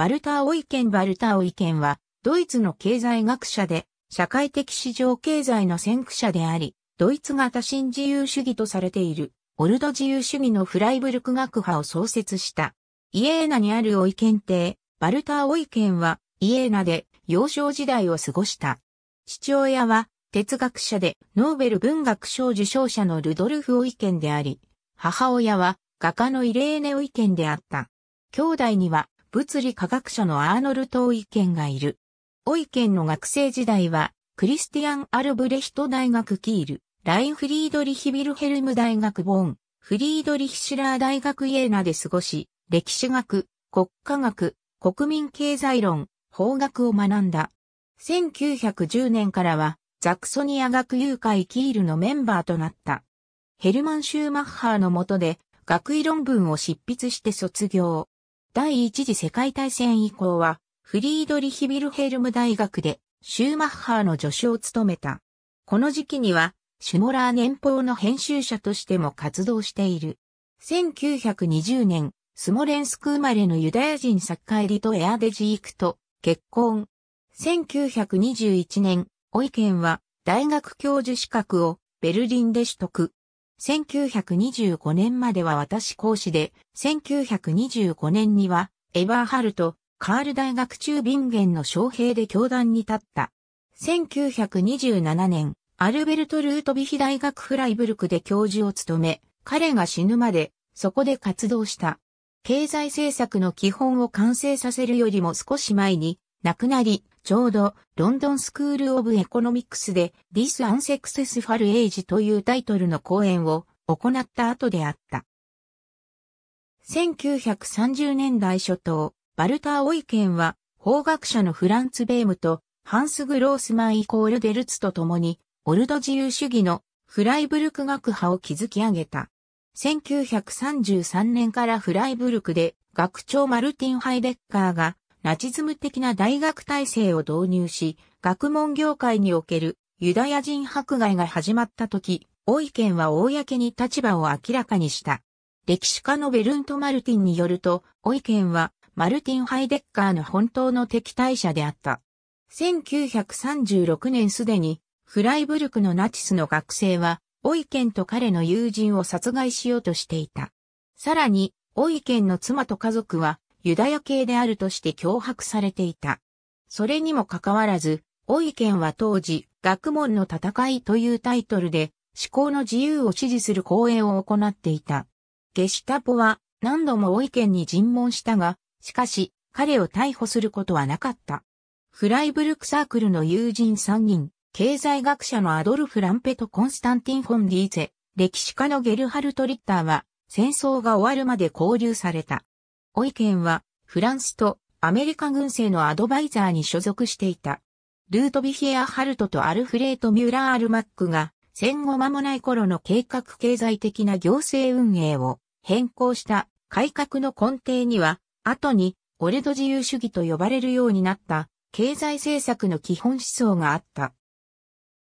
バルター・オイケン・バルター・オイケンは、ドイツの経済学者で、社会的市場経済の先駆者であり、ドイツ型新自由主義とされている、オルド自由主義のフライブルク学派を創設した。イエーナにあるオイケン邸、バルター・オイケンは、イエーナで幼少時代を過ごした。父親は、哲学者でノーベル文学賞受賞者のルドルフ・オイケンであり、母親は画家のイレーネ・オイケンであった。兄弟には物理科学者のアーノルト・オイケンがいる。オイケンの学生時代は、クリスティアン・アルブレヒト大学キール、ラインフリードリヒ・ビルヘルム大学ボーン、フリードリヒ・シュラー大学イエーナで過ごし、歴史学、国家学、国民経済論、法学を学んだ。1910年からは、ザクソニア学友会キールのメンバーとなった。ヘルマン・シューマッハーの下で、学位論文を執筆して卒業。第一次世界大戦以降は、フリードリヒビルヘルム大学で、シューマッハーの助手を務めた。この時期には、シュモラー年報の編集者としても活動している。1920年、スモレンスク生まれのユダヤ人作家エリト・エアデジークと結婚。1921年、オイケンは大学教授資格をベルリンで取得。1925年までは私講師で、1925年には、エァーハルト、カール大学中ビンゲンの将兵で教壇に立った。1927年、アルベルト・ルートビヒ大学フライブルクで教授を務め、彼が死ぬまで、そこで活動した。経済政策の基本を完成させるよりも少し前に、亡くなり、ちょうど、ロンドンスクール・オブ・エコノミクスで、This Unsuccessful Age というタイトルの講演を行った後であった。1930年代初頭、バルター・オイケンは、法学者のフランツ・ベームと、ハンス・グロースマン・イコール・デルツと共に、オルド自由主義のフライブルク学派を築き上げた。1933年からフライブルクで、学長マルティン・ハイデッカーがナチズム的な大学体制を導入し、学問業界におけるユダヤ人迫害が始まった時、大井県は公に立場を明らかにした。歴史家のベルント・マルティンによると、大井県はマルティン・ハイデッカーの本当の敵対者であった。1936年すでに、フライブルクのナチスの学生は、オイケンと彼の友人を殺害しようとしていた。さらに、オイケンの妻と家族は、ユダヤ系であるとして脅迫されていた。それにもかかわらず、オイケンは当時、学問の戦いというタイトルで、思考の自由を支持する講演を行っていた。ゲシタポは何度もオイケンに尋問したが、しかし、彼を逮捕することはなかった。フライブルクサークルの友人3人、経済学者のアドルフ・ランペとコンスタンティン・フォン・ディーゼ、歴史家のゲルハルト・リッターは、戦争が終わるまで交流された。オイケンは、フランスとアメリカ軍政のアドバイザーに所属していた。ルートビヒエア・ハルトとアルフレート・ミュラー・アルマックが、戦後間もない頃の計画経済的な行政運営を変更した改革の根底には、後に、オレド自由主義と呼ばれるようになった、経済政策の基本思想があった。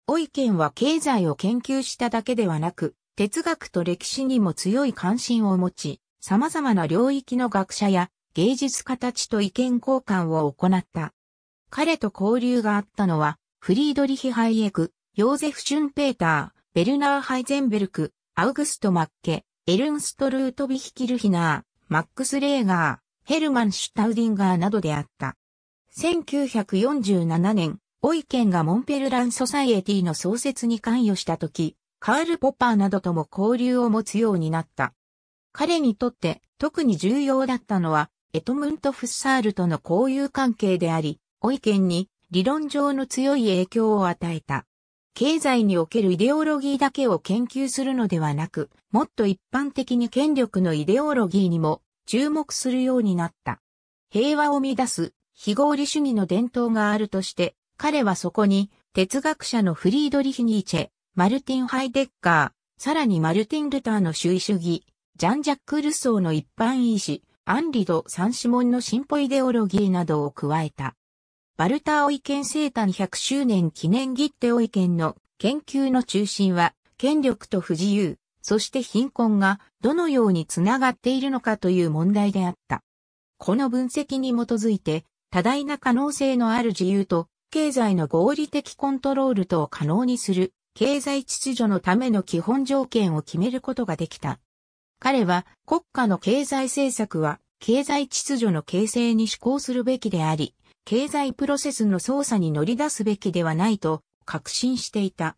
オイケンは経済を研究しただけではなく、哲学と歴史にも強い関心を持ち、様々な領域の学者や芸術家たちと意見交換を行った。彼と交流があったのは、フリードリヒ・ハイエク、ヨーゼフ・シュンペーター、ベルナー・ハイゼンベルク、アウグスト・マッケ、エルンスト・ルート・ビヒ・キルヒナー、マックス・レーガー、ヘルマン・シュタウディンガーなどであった。1947年、オイケンがモンペルラン・ソサイエティの創設に関与した時、カール・ポッパーなどとも交流を持つようになった。彼にとって特に重要だったのは、エトムント・フッサールとの交友関係であり、お意見に理論上の強い影響を与えた。経済におけるイデオロギーだけを研究するのではなく、もっと一般的に権力のイデオロギーにも注目するようになった。平和を乱す非合理主義の伝統があるとして、彼はそこに哲学者のフリードリヒ・ニーチェ、マルティン・ハイデッカー、さらにマルティン・ルターの主義主義、ジャン・ジャック・ルソーの一般意志、アンリド・サンシモンの進歩イデオロギーなどを加えた。バルター・オイケン生誕100周年記念切手オイケンの研究の中心は、権力と不自由、そして貧困がどのようにつながっているのかという問題であった。この分析に基づいて、多大な可能性のある自由と、経済の合理的コントロールとを可能にする、経済秩序のための基本条件を決めることができた。彼は国家の経済政策は経済秩序の形成に施行するべきであり、経済プロセスの操作に乗り出すべきではないと確信していた。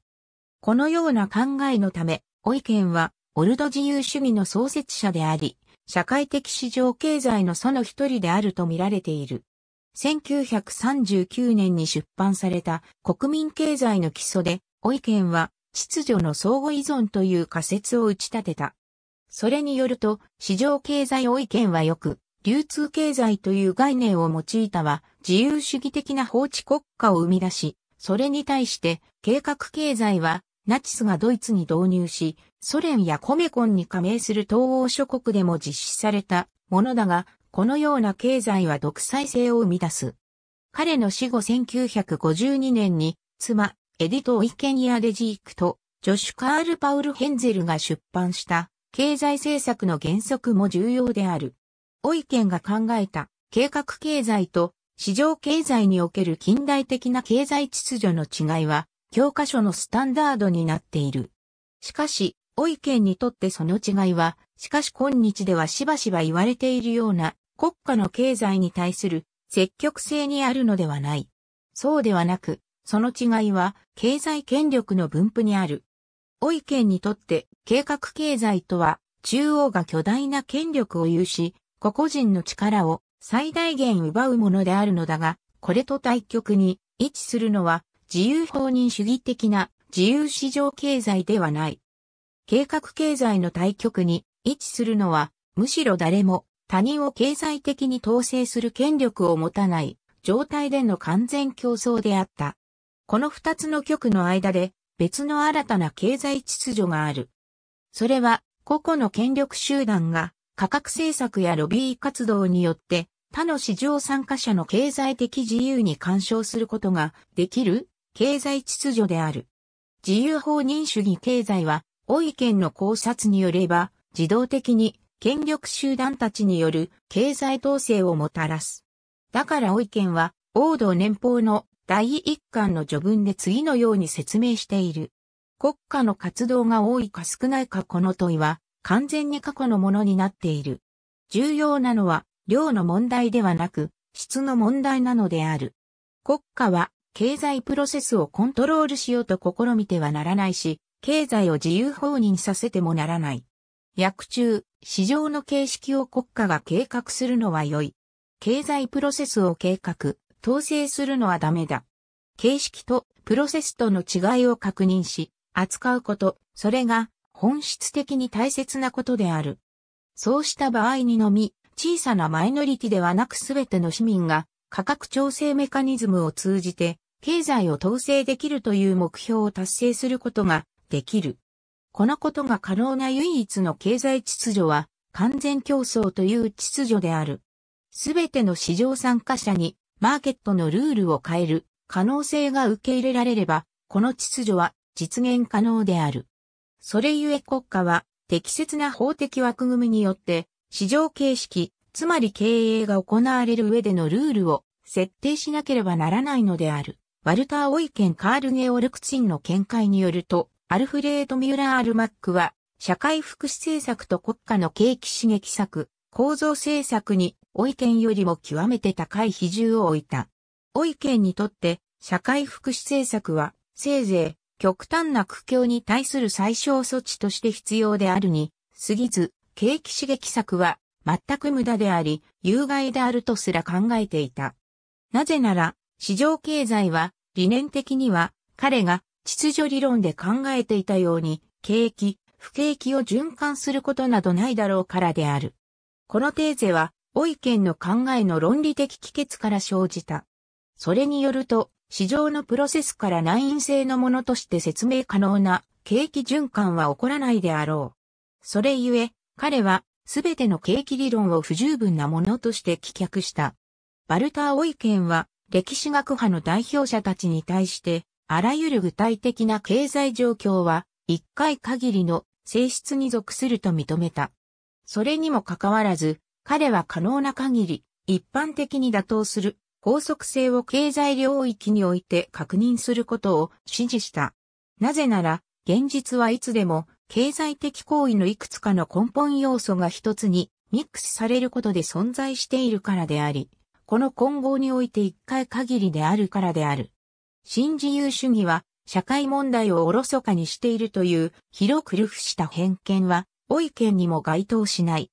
このような考えのため、オイケンはオルド自由主義の創設者であり、社会的市場経済のその一人であると見られている。1939年に出版された国民経済の基礎で、オイケンは秩序の相互依存という仮説を打ち立てた。それによると、市場経済を意見はよく、流通経済という概念を用いたは、自由主義的な法治国家を生み出し、それに対して計画経済はナチスがドイツに導入し、ソ連やコメコンに加盟する東欧諸国でも実施されたものだが、このような経済は独裁性を生み出す。彼の死後1952年に、妻、エディト・イケニア・デジークと、ジョシュ・カール・パウル・ヘンゼルが出版した経済政策の原則も重要である。お意見が考えた計画経済と市場経済における近代的な経済秩序の違いは教科書のスタンダードになっている。しかし、お意見にとってその違いは、しかし今日ではしばしば言われているような国家の経済に対する積極性にあるのではない。そうではなく、その違いは経済権力の分布にある。保意見にとって計画経済とは中央が巨大な権力を有し、個々人の力を最大限奪うものであるのだが、これと対極に位置するのは自由放任主義的な自由市場経済ではない。計画経済の対極に位置するのは、むしろ誰も他人を経済的に統制する権力を持たない状態での完全競争であった。この二つの局の間で別の新たな経済秩序がある。それは、個々の権力集団が価格政策やロビー活動によって他の市場参加者の経済的自由に干渉することができる経済秩序である。自由法人主義経済は、大意見の考察によれば、自動的に権力集団たちによる経済統制をもたらす。だから大意見は、王道年俸の第一巻の序文で次のように説明している。国家の活動が多いか少ないかこの問いは完全に過去のものになっている。重要なのは量の問題ではなく質の問題なのである。国家は経済プロセスをコントロールしようと試みてはならないし、経済を自由放任させてもならない。役中、市場の形式を国家が計画するのは良い。経済プロセスを計画、統制するのはダメだ。形式とプロセスとの違いを確認し、扱うこと、それが本質的に大切なことである。そうした場合にのみ、小さなマイノリティではなく全ての市民が価格調整メカニズムを通じて経済を統制できるという目標を達成することができる。このことが可能な唯一の経済秩序は完全競争という秩序である。すべての市場参加者にマーケットのルールを変える可能性が受け入れられれば、この秩序は実現可能である。それゆえ国家は適切な法的枠組みによって市場形式、つまり経営が行われる上でのルールを設定しなければならないのである。ワルター・オイケン・カール・ゲオルクチンの見解によると、アルフレード・ミュラー・アルマックは、社会福祉政策と国家の景気刺激策、構造政策に老い県よりも極めて高い比重を置いた。老い県にとって社会福祉政策はせいぜい極端な苦境に対する最小措置として必要であるに過ぎず景気刺激策は全く無駄であり有害であるとすら考えていた。なぜなら市場経済は理念的には彼が秩序理論で考えていたように景気、不景気を循環することなどないだろうからである。このテーゼはオイケンの考えの論理的帰結から生じた。それによると、市場のプロセスから内因性のものとして説明可能な景気循環は起こらないであろう。それゆえ、彼は、すべての景気理論を不十分なものとして棄却した。バルター・オイケンは、歴史学派の代表者たちに対して、あらゆる具体的な経済状況は、一回限りの性質に属すると認めた。それにもかかわらず、彼は可能な限り、一般的に妥当する法則性を経済領域において確認することを指示した。なぜなら、現実はいつでも経済的行為のいくつかの根本要素が一つにミックスされることで存在しているからであり、この混合において一回限りであるからである。新自由主義は社会問題をおろそかにしているという広く流布した偏見は、老い見にも該当しない。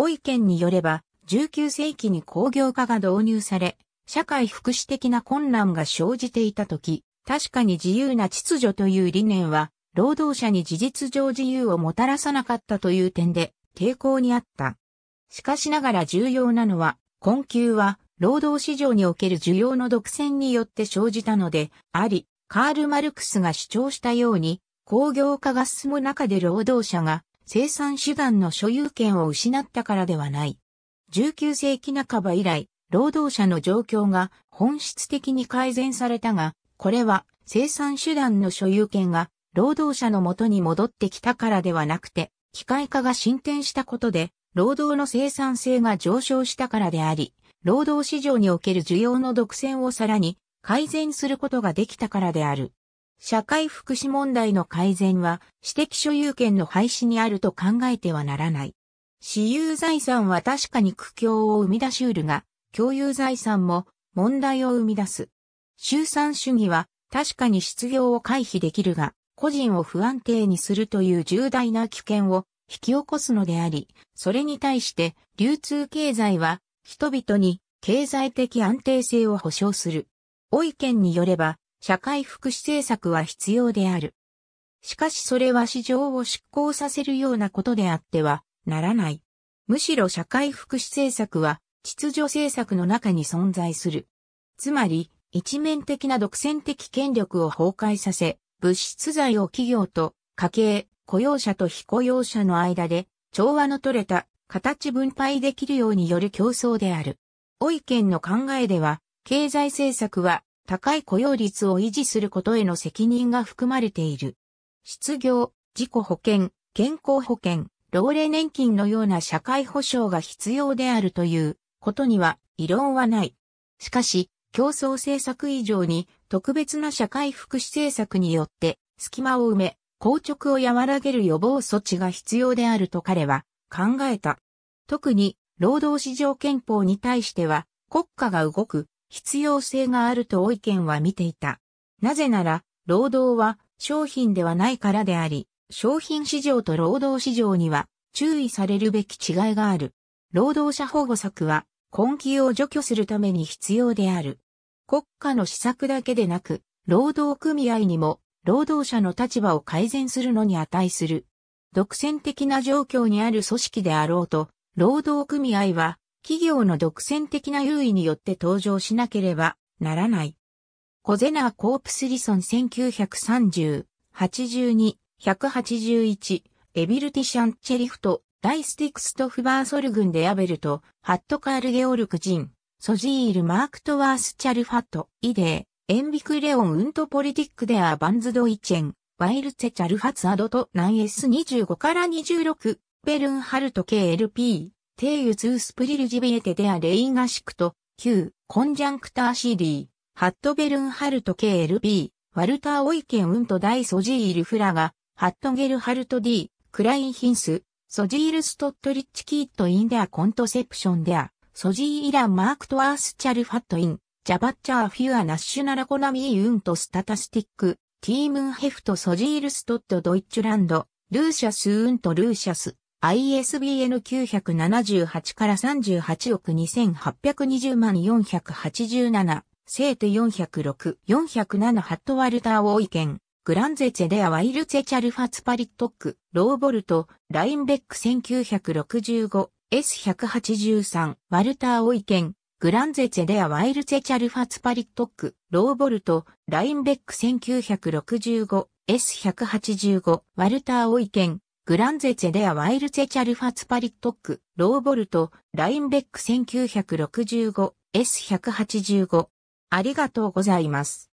ご意見によれば、19世紀に工業化が導入され、社会福祉的な困難が生じていた時、確かに自由な秩序という理念は、労働者に事実上自由をもたらさなかったという点で、抵抗にあった。しかしながら重要なのは、困窮は、労働市場における需要の独占によって生じたので、あり、カール・マルクスが主張したように、工業化が進む中で労働者が生産手段の所有権を失ったからではない。19世紀半ば以来、労働者の状況が本質的に改善されたが、これは生産手段の所有権が労働者のもとに戻ってきたからではなくて、機械化が進展したことで、労働の生産性が上昇したからであり、労働市場における需要の独占をさらに改善することができたからである。社会福祉問題の改善は、私的所有権の廃止にあると考えてはならない。私有財産は確かに苦境を生み出しうるが、共有財産も問題を生み出す。集産主義は確かに失業を回避できるが、個人を不安定にするという重大な危険を引き起こすのであり、それに対して流通経済は人々に経済的安定性を保障する。おい県によれば、社会福祉政策は必要である。しかしそれは市場を執行させるようなことであってはならない。むしろ社会福祉政策は秩序政策の中に存在する。つまり、一面的な独占的権力を崩壊させ、物質財を企業と家計、雇用者と非雇用者の間で調和の取れた形分配できるようによる競争である。お意見の考えでは、経済政策は高い雇用率を維持することへの責任が含まれている。失業、自己保険、健康保険、老齢年金のような社会保障が必要であるということには異論はない。しかし、競争政策以上に特別な社会福祉政策によって隙間を埋め、硬直を和らげる予防措置が必要であると彼は考えた。特に、労働市場憲法に対しては、国家が動く必要性があるとお意見は見ていた。なぜなら、労働は商品ではないからであり、商品市場と労働市場には注意されるべき違いがある。労働者保護策は根気を除去するために必要である。国家の施策だけでなく、労働組合にも労働者の立場を改善するのに値する。独占的な状況にある組織であろうと、労働組合は企業の独占的な優位によって登場しなければならない。コゼナー・コープス・リソン1930、82、181、エビルティシャン・チェリフト、ダイスティクスト・フバーソル軍でアベルト、ハットカール・ゲオルクジン、ソジール・マークトワース・チャルファット、イデー、エンビクレオン・ウント・ポリティック・デア・バンズ・ドイチェン、ワイルツェ・チャルファツ・アドト、ナインス2 5から26、ベルンハルト KLP、テイユズースプリルジビエテデアレイガシクト、Q、コンジャンクターシディ、ハットベルンハルト KLB、ワルターオイケンウントダイソジールフラガ、ハットゲルハルト D、クラインヒンス、ソジールストットリッチキットインデアコントセプションデア、ソジーイランマークトアースチャルファットイン、ジャバッチャーフュアナッシュナラコナミーウントスタタスティック、ティームンヘフトソジールストットドイッチュランド、ルーシャスウントルーシャス。ISBN 978から38億2820万487、セーテ406、407ハットワルターイケン、グランゼツェデアワイルツェチャルファツパリットック、ローボルト、ラインベック1965、S183、ワルターオイケン、グランゼツェデアワイルツェチャルファツパリットック、ローボルト、ラインベック1965、S185、ワルターオイケン、グランゼチェデアワイルツェチャルファツパリットック、ローボルト、ラインベック 1965S185。ありがとうございます。